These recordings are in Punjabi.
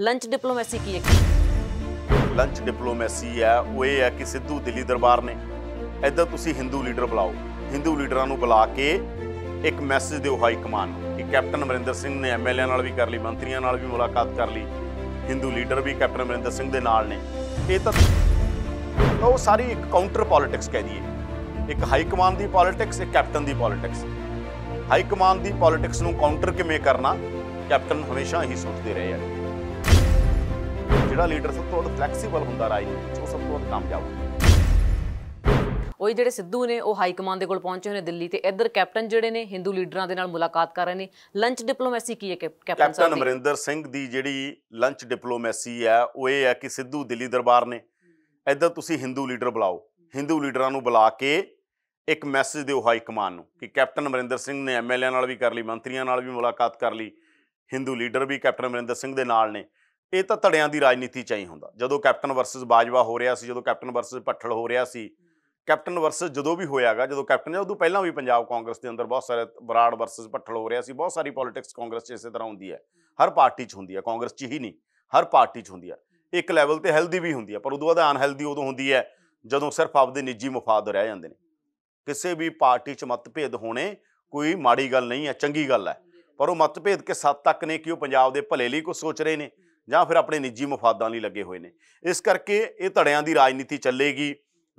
ਲੰਚ ਡਿਪਲੋਮੈਸੀ ਕੀ ਹੈ ਲੰਚ ਡਿਪਲੋਮੈਸੀ ਹੈ ਉਹ ਇਹ ਹੈ ਕਿ ਸਿੱਧੂ ਦਿੱਲੀ ਦਰਬਾਰ ਨੇ ਇਦਾਂ ਤੁਸੀਂ ਹਿੰਦੂ ਲੀਡਰ ਬੁਲਾਓ ਹਿੰਦੂ ਲੀਡਰਾਂ ਨੂੰ ਬੁਲਾ ਕੇ ਇੱਕ ਮੈਸੇਜ ਦਿਓ ਹਾਈ ਕਮਾਨ ਕਿ ਕੈਪਟਨ ਅਮਰਿੰਦਰ ਸਿੰਘ ਨੇ ਐਮਐਲਏ ਨਾਲ ਵੀ ਕਰ ਲਈ ਮੰਤਰੀਆਂ ਨਾਲ ਵੀ ਮੁਲਾਕਾਤ ਕਰ ਲਈ ਹਿੰਦੂ ਲੀਡਰ ਵੀ ਕੈਪਟਨ ਅਮਰਿੰਦਰ ਸਿੰਘ ਦੇ ਨਾਲ ਨੇ ਇਹ ਤਾਂ ਉਹ ਸਾਰੀ ਇੱਕ ਕਾਊਂਟਰ ਪੋਲਿਟਿਕਸ ਕਹਿ ਦਈਏ ਇੱਕ ਹਾਈ ਕਮਾਨ ਦੀ ਪੋਲਿਟਿਕਸ ਇੱਕ ਕੈਪਟਨ ਦੀ ਪੋਲਿਟਿਕਸ ਹਾਈ ਕਮਾਨ ਦੀ ਪੋਲਿਟਿਕਸ ਨੂੰ ਕਾਊਂਟਰ ਕਿਵੇਂ ਕਰਨਾ ਕੈਪਟਨ ਹਮੇਸ਼ਾ ਹੀ ਸੋਚਦੇ ਰਹੇ ਆ ਜਿਹੜਾ ਲੀਡਰ ਸਭ ਤੋਂ ਵੱਧ ਫਲੈਕਸੀਬਲ ਹੁੰਦਾ ਰਾਜਨੀਤੀ ਵਿੱਚ ਉਹ ਸਭ ਤੋਂ ਵੱਧ ਕਾਮਯਾਬ ਹੁੰਦਾ ਉਹ ਜਿਹੜੇ ਸਿੱਧੂ ਨੇ ਉਹ ਹਾਈ ਕਮਾਂਡ ਦੇ ਕੋਲ ਪਹੁੰਚੇ ਹੋਏ ਨੇ ਦਿੱਲੀ ਤੇ ਇੱਧਰ ਕੈਪਟਨ ਜਿਹੜੇ ਨੇ ਹਿੰਦੂ ਲੀਡਰਾਂ ਦੇ ਨਾਲ ਮੁਲਾਕਾਤ ਕਰ ਰਹੇ ਨੇ ਲੰਚ ਡਿਪਲੋਮੈਸੀ ਕੀ ਹੈ ਕੈਪਟਨ ਸਾਹਿਬ ਕੈਪਟਨ ਅਮਰਿੰਦਰ ਸਿੰਘ ਦੀ ਜਿਹੜੀ ਲੰਚ ਡਿਪਲੋਮੈਸੀ ਹੈ ਉਹ ਇਹ ਹੈ ਕਿ ਸਿੱਧੂ ਦਿੱਲੀ ਦਰਬਾਰ ਨੇ ਇੱਧਰ ਤੁਸੀਂ ਹਿੰਦੂ ਲੀਡਰ ਬੁਲਾਓ ਹਿੰਦੂ ਲੀਡਰਾਂ ਨੂੰ ਬੁਲਾ ਕੇ ਇੱਕ ਮੈਸੇਜ ਦਿਓ ਹਾਈ ਕਮਾਂਡ ਨੂੰ ਕਿ ਕੈਪਟਨ ਅਮਰਿੰਦਰ ਸਿੰਘ ਨੇ ਐਮਐਲਏ ਨਾਲ ਵੀ ਕਰ ਲਈ ਮੰਤਰੀਆਂ ਨਾਲ ਵੀ ਮੁਲਾਕਾਤ ਕਰ ਲਈ ਹਿੰਦੂ ਲੀਡਰ ਵੀ ਕੈਪਟਨ ਅਮਰਿੰਦਰ ਸਿੰਘ ਦੇ ਨਾਲ ਨੇ ਇਹ ਤਾਂ ਧੜਿਆਂ ਦੀ ਰਾਜਨੀਤੀ ਚ ਹੁੰਦਾ ਜਦੋਂ ਕੈਪਟਨ ਵਰਸਸ ਬਾਜਵਾ ਹੋ ਰਿਹਾ ਸੀ ਜਦੋਂ ਕੈਪਟਨ ਵਰਸਸ ਪੱਠਲ ਹੋ ਰਿਹਾ ਸੀ ਕੈਪਟਨ ਵਰਸਸ ਜਦੋਂ ਵੀ ਹੋਇਆਗਾ ਜਦੋਂ ਕੈਪਟਨ ਉਦੋਂ ਪਹਿਲਾਂ ਵੀ ਪੰਜਾਬ ਕਾਂਗਰਸ ਦੇ ਅੰਦਰ ਬਹੁਤ ਸਾਰੇ ਬਰਾੜ ਵਰਸਸ ਪੱਠਲ ਹੋ ਰਿਹਾ ਸੀ ਬਹੁਤ ਸਾਰੀ ਪੋਲਿਟਿਕਸ ਕਾਂਗਰਸ 'ਚ ਇਸੇ ਤਰ੍ਹਾਂ ਹੁੰਦੀ ਹੈ ਹਰ ਪਾਰਟੀ 'ਚ ਹੁੰਦੀ ਹੈ ਕਾਂਗਰਸ 'ਚ ਹੀ ਨਹੀਂ ਹਰ ਪਾਰਟੀ 'ਚ ਹੁੰਦੀ ਹੈ ਇੱਕ ਲੈਵਲ ਤੇ ਹੈਲਦੀ ਵੀ ਹੁੰਦੀ ਹੈ ਪਰ ਉਦੋਂ ਬਾਅਦ ਅਨਹੈਲਦੀ ਉਦੋਂ ਹੁੰਦੀ ਹੈ ਜਦੋਂ ਸਿਰਫ ਆਪਦੇ ਨਿੱਜੀ ਮਫਾਦ ਰਹਿ ਜਾਂਦੇ ਨੇ ਕਿਸੇ ਵੀ ਪਾਰਟੀ 'ਚ ਮਤਭੇਦ ਹੋਣੇ ਕੋਈ ਮਾੜੀ ਗੱਲ ਨਹੀਂ ਹੈ ਚੰਗੀ ਗੱਲ ਹੈ ਪਰ ਉਹ ਮਤਭੇਦ ਕਿਸ ਸੱਤ ਤੱਕ ਨੇ ਕਿ ਉਹ ਪੰਜਾਬ ਦੇ ਭਲੇ ਲਈ ਕੁਝ ਸੋਚ ਰਹੇ ਨੇ ਜਾਂ ਫਿਰ ਆਪਣੇ ਨਿੱਜੀ ਮਫਾਦਾਂ ਲਈ ਲੱਗੇ ਹੋਏ ਨੇ ਇਸ ਕਰਕੇ ਇਹ ਧੜਿਆਂ ਦੀ ਰਾਜਨੀਤੀ ਚੱਲੇਗੀ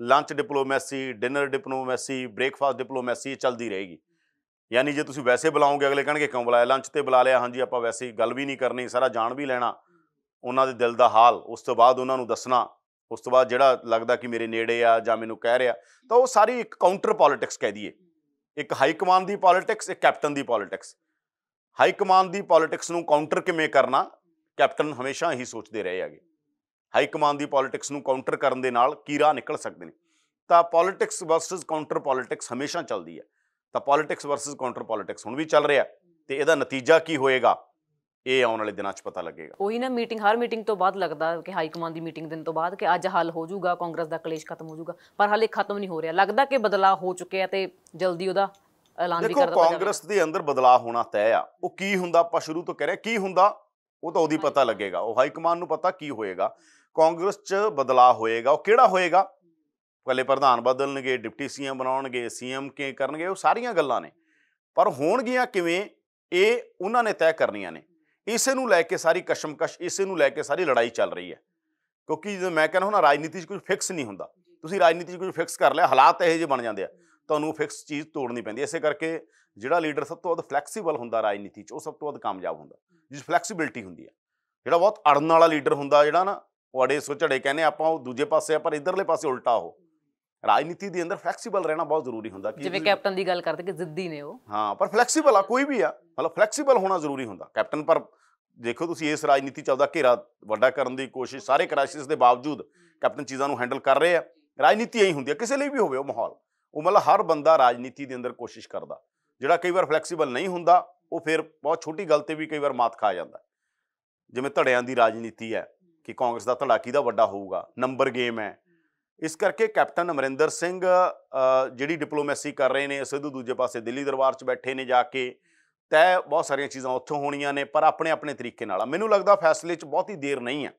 lunch diplomacy dinner diplomacy breakfast diplomacy ਚੱਲਦੀ ਰਹੇਗੀ ਯਾਨੀ ਜੇ ਤੁਸੀਂ ਵੈਸੇ ਬੁਲਾਓਗੇ ਅਗਲੇ ਕਹਣਗੇ ਕਿਉਂ ਬੁਲਾਇਆ ਲੰਚ ਤੇ ਬੁਲਾ ਲਿਆ ਹਾਂਜੀ ਆਪਾਂ ਵੈਸੇ ਗੱਲ ਵੀ ਨਹੀਂ ਕਰਨੀ ਸਾਰਾ ਜਾਣ ਵੀ ਲੈਣਾ ਉਹਨਾਂ ਦੇ ਦਿਲ ਦਾ ਹਾਲ ਉਸ ਤੋਂ ਬਾਅਦ ਉਹਨਾਂ ਨੂੰ ਦੱਸਣਾ ਉਸ ਤੋਂ ਬਾਅਦ ਜਿਹੜਾ ਲੱਗਦਾ ਕਿ ਮੇਰੇ ਨੇੜੇ ਆ ਜਾਂ ਮੈਨੂੰ ਕਹਿ ਰਿਹਾ ਤਾਂ ਉਹ ਸਾਰੀ ਇੱਕ ਕਾਊਂਟਰ ਪੋਲਿਟਿਕਸ ਕਹਿ ਦਈਏ ਇੱਕ ਹਾਈ ਕਮਾਂਡ ਦੀ ਪੋਲਿਟਿਕਸ ਇੱਕ ਕੈਪਟਨ ਦੀ ਪੋਲਿਟਿਕਸ ਹਾਈ ਕਮਾਂਡ ਦੀ ਪੋਲਿਟਿਕਸ ਨੂੰ ਕਾਊਂਟਰ ਕਿਵੇਂ ਕਰਨਾ ਕੈਪਟਨ ਹਮੇਸ਼ਾ ਹੀ ਸੋਚਦੇ ਰਹੇ ਹੈਗੇ ਹਾਈ ਕਮਾਂਡ ਦੀ ਪੋਲਿਟਿਕਸ ਨੂੰ ਕਾਊਂਟਰ ਕਰਨ ਦੇ ਨਾਲ ਕੀ ਰਾਹ ਨਿਕਲ ਸਕਦੇ ਨੇ ਤਾਂ ਪੋਲਿਟਿਕਸ ਵਰਸਸ ਕਾਊਂਟਰ ਪੋਲਿਟਿਕਸ ਹਮੇਸ਼ਾ ਚੱਲਦੀ ਹੈ ਤਾਂ ਪੋਲਿਟਿਕਸ ਵਰਸਸ ਕਾਊਂਟਰ ਪੋਲਿਟਿਕਸ ਹੁਣ ਵੀ ਚੱਲ ਰਿਹਾ ਤੇ ਇਹਦਾ ਨਤੀਜਾ ਕੀ ਹੋਏਗਾ ਇਹ ਆਉਣ ਵਾਲੇ ਦਿਨਾਂ 'ਚ ਪਤਾ ਲੱਗੇਗਾ ਉਹੀ ਨਾ ਮੀਟਿੰਗ ਹਰ ਮੀਟਿੰਗ ਤੋਂ ਬਾਅਦ ਲੱਗਦਾ ਕਿ ਹਾਈ ਕਮਾਂਡ ਦੀ ਮੀਟਿੰਗ ਦਿਨ ਤੋਂ ਬਾਅਦ ਕਿ ਅੱਜ ਹੱਲ ਹੋ ਜਾਊਗਾ ਕਾਂਗਰਸ ਦਾ ਕਲੇਸ਼ ਖਤਮ ਹੋ ਜਾਊਗਾ ਪਰ ਹਾਲੇ ਖਤਮ ਨਹੀਂ ਹੋ ਰਿਹਾ ਲੱਗਦਾ ਕਿ ਬਦਲਾਅ ਹੋ ਚੁੱਕਿਆ ਤੇ ਜਲਦੀ ਉਹਦਾ ਐਲਾਨ ਵੀ ਕਰ ਦਿੱਤਾ ਦੇਖੋ ਕਾਂਗਰਸ ਦੇ ਅੰਦਰ ਬਦਲਾਅ ਹੋਣਾ ਤੈਅ ਆ ਉਹ ਕੀ ਹੁੰਦਾ ਆਪਾਂ ਸ਼ੁਰੂ ਤੋਂ ਕਹਿ ਰਹੇ ਕੀ ਹੁੰਦਾ ਉਹ ਤਾਂ ਉਹਦੀ ਪਤਾ ਲੱਗੇਗਾ ਉਹ ਹਾਈ ਕਮਾਂਡ ਨੂੰ ਪਤਾ ਕੀ ਹੋਏਗਾ ਕਾਂਗਰਸ 'ਚ ਬਦਲਾਅ ਹੋਏਗਾ ਉਹ ਕਿਹੜਾ ਹੋਏਗਾ ਪਹਿਲੇ ਪ੍ਰਧਾਨ ਬਦਲਣਗੇ ਡਿਪਟੀ ਸੀਐਮ ਬਣਾਉਣਗੇ ਸੀਐਮ ਕੇ ਕਰਨਗੇ ਉਹ ਸਾਰੀਆਂ ਗੱਲਾਂ ਨੇ ਪਰ ਹੋਣਗੀਆਂ ਕਿਵੇਂ ਇਹ ਉਹਨਾਂ ਨੇ ਤੈਅ ਕਰਨੀਆਂ ਨੇ ਇਸੇ ਨੂੰ ਲੈ ਕੇ ਸਾਰੀ ਕਸ਼ਮਕਸ਼ ਇਸੇ ਨੂੰ ਲੈ ਕੇ ਸਾਰੀ ਲੜਾਈ ਚੱਲ ਰਹੀ ਹੈ ਕਿਉਂਕਿ ਜਦ ਮੈਂ ਕਹਿੰਦਾ ਹਾਂ ਰਾਜਨੀਤੀ 'ਚ ਕੁਝ ਫਿਕਸ ਨਹੀਂ ਹੁੰਦਾ ਤੁਸੀਂ ਰਾਜਨੀਤੀ 'ਚ ਕੁਝ ਫਿਕਸ ਕਰ ਲਿਆ ਹਾਲਾਤ ਇਹੋ ਜਿਹੇ ਬਣ ਜਾਂਦੇ ਆ ਤੁਹਾਨੂੰ ਫਿਕਸ ਚੀਜ਼ ਤੋੜਨੀ ਪੈਂਦੀ ਐ ਇਸੇ ਕਰਕੇ ਜਿਹੜਾ ਲੀਡਰ ਸਭ ਤੋਂ ਵੱਧ ਫਲੈਕਸੀਬਲ ਹੁੰਦਾ ਰਾਜਨੀਤੀ 'ਚ ਉਹ ਸਭ ਤੋਂ ਵੱਧ ਕਾਮਯਾਬ ਹੁੰਦਾ ਜਿਸ ਫਲੈਕਸੀਬਿਲਟੀ ਹੁੰਦੀ ਹੈ ਜਿਹੜਾ ਬਹੁਤ ਅੜਨ ਵਾਲਾ ਲੀਡਰ ਹੁੰਦਾ ਜਿਹੜਾ ਨਾ ਉਹ ਅੜੇ ਝੜੇ ਕਹਿੰਦੇ ਆਪਾਂ ਉਹ ਦੂਜੇ ਪਾਸੇ ਆ ਪਰ ਇਧਰਲੇ ਪਾਸੇ ਉਲਟਾ ਉਹ ਰਾਜਨੀਤੀ ਦੇ ਅੰਦਰ ਫਲੈਕਸੀਬਲ ਰਹਿਣਾ ਬਹੁਤ ਜ਼ਰੂਰੀ ਹੁੰਦਾ ਕਿ ਜਿਵੇਂ ਕੈਪਟਨ ਦੀ ਗੱਲ ਕਰਦੇ ਕਿ ਜ਼ਿੱਦੀ ਨੇ ਉਹ ਹਾਂ ਪਰ ਫਲੈਕਸੀਬਲ ਆ ਕੋਈ ਵੀ ਆ ਮਤਲਬ ਫਲੈਕਸੀਬਲ ਹੋਣਾ ਜ਼ਰੂਰੀ ਹੁੰਦਾ ਕੈਪਟਨ ਪਰ ਦੇਖੋ ਤੁਸੀਂ ਇਸ ਰਾਜਨੀਤੀ ਚ ਆਪਦਾ ਘੇਰਾ ਵੱਡਾ ਕਰਨ ਦੀ ਕੋਸ਼ਿਸ਼ ਸਾਰੇ ਕ੍ਰਾਈਸਿਸ ਦੇ ਬਾਵਜੂਦ ਕੈਪਟਨ ਚੀਜ਼ਾਂ ਨੂੰ ਹੈਂਡਲ ਕਰ ਰਹੇ ਆ ਰਾਜਨੀਤੀ ਐਂ ਹੁੰਦੀ ਆ ਕਿਸੇ ਲਈ ਵੀ ਹੋਵੇ ਉਹ ਮਾਹੌਲ ਉਹ ਮਤਲਬ ਹਰ ਬੰਦਾ ਰਾਜਨੀਤੀ ਦੇ ਅੰਦਰ ਕੋਸ਼ਿਸ਼ ਕਰਦਾ ਜਿਹੜਾ ਕਈ ਵਾਰ ਫਲੈਕਸੀਬਲ ਨਹੀਂ ਹੁੰਦਾ ਉਹ ਫਿਰ ਬਹੁਤ ਛੋਟੀ ਗੱਲ ਤੇ ਵੀ ਕਈ ਵਾਰ ਮਾਤ ਖਾ ਜਾਂਦਾ ਜਿਵੇਂ ਧੜਿਆਂ ਦੀ ਰਾਜਨੀਤੀ ਹੈ ਕਿ ਕਾਂਗਰਸ ਦਾ ਧੜਾ ਕਿਹਦਾ ਵੱਡਾ ਹੋਊਗਾ ਨੰਬਰ ਗੇਮ ਹੈ ਇਸ ਕਰਕੇ ਕੈਪਟਨ ਅਮਰਿੰਦਰ ਸਿੰਘ ਜਿਹੜੀ ਡਿਪਲੋਮੈਸੀ ਕਰ ਰਹੇ ਨੇ ਸਿੱਧੂ ਦੂਜੇ ਪਾਸੇ ਦਿੱਲੀ ਦਰਬਾਰ 'ਚ ਬੈਠੇ ਨੇ ਜਾ ਕੇ ਤੈ ਬਹੁਤ ਸਾਰੀਆਂ ਚੀਜ਼ਾਂ ਉੱਥੋਂ ਹੋਣੀਆਂ ਨੇ ਪਰ ਆਪਣੇ ਆਪਣੇ ਤਰੀਕੇ ਨਾਲ ਮੈਨੂੰ ਲੱਗਦਾ ਫੈਸਲੇ 'ਚ ਬਹੁਤੀ ਦੇਰ ਨਹੀਂ ਹੈ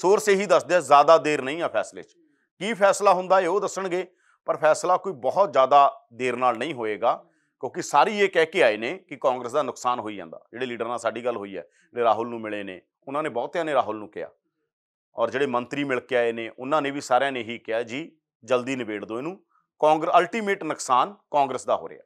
ਸੋਰਸ ਇਹੀ ਦੱਸਦੇ ਜ਼ਿਆਦਾ ਦੇਰ ਨਹੀਂ ਆ ਫੈਸਲੇ 'ਚ ਕੀ ਫੈਸਲਾ ਹੁੰਦਾ ਹੈ ਉਹ ਦੱਸਣਗੇ ਪਰ ਫੈਸਲਾ ਕੋਈ ਬਹੁਤ ਜ਼ਿਆਦਾ ਦੇਰ ਨਾਲ ਨਹੀਂ ਹੋਏਗਾ ਕਿਉਂਕਿ ਸਾਰੀ ਇਹ ਕਹਿ ਕੇ ਆਏ ਨੇ ਕਿ ਕਾਂਗਰਸ ਦਾ ਨੁਕਸਾਨ ਹੋਈ ਜਾਂਦਾ ਜਿਹੜੇ ਲੀਡਰ ਨਾਲ ਸਾਡੀ ਗੱਲ ਹੋਈ ਹੈ ਜਿਹੜੇ ਰਾਹੁਲ ਨੂੰ ਮਿਲੇ ਨੇ ਉਹਨਾਂ ਨੇ ਬਹੁਤਿਆਂ ਨੇ ਰਾਹੁਲ ਨੂੰ ਕਿਹਾ ਔਰ ਜਿਹੜੇ ਮੰਤਰੀ ਮਿਲ ਕੇ ਆਏ ਨੇ ਉਹਨਾਂ ਨੇ ਵੀ ਸਾਰਿਆਂ ਨੇ ਇਹੀ ਕਿਹਾ ਜੀ ਜਲਦੀ ਨਿਬੇੜ ਦਿਓ ਇਹਨੂੰ ਕਾਂਗਰਸ ਅਲਟੀਮੇਟ ਨੁਕਸਾਨ ਕਾਂਗਰਸ ਦਾ ਹੋ ਰਿਹਾ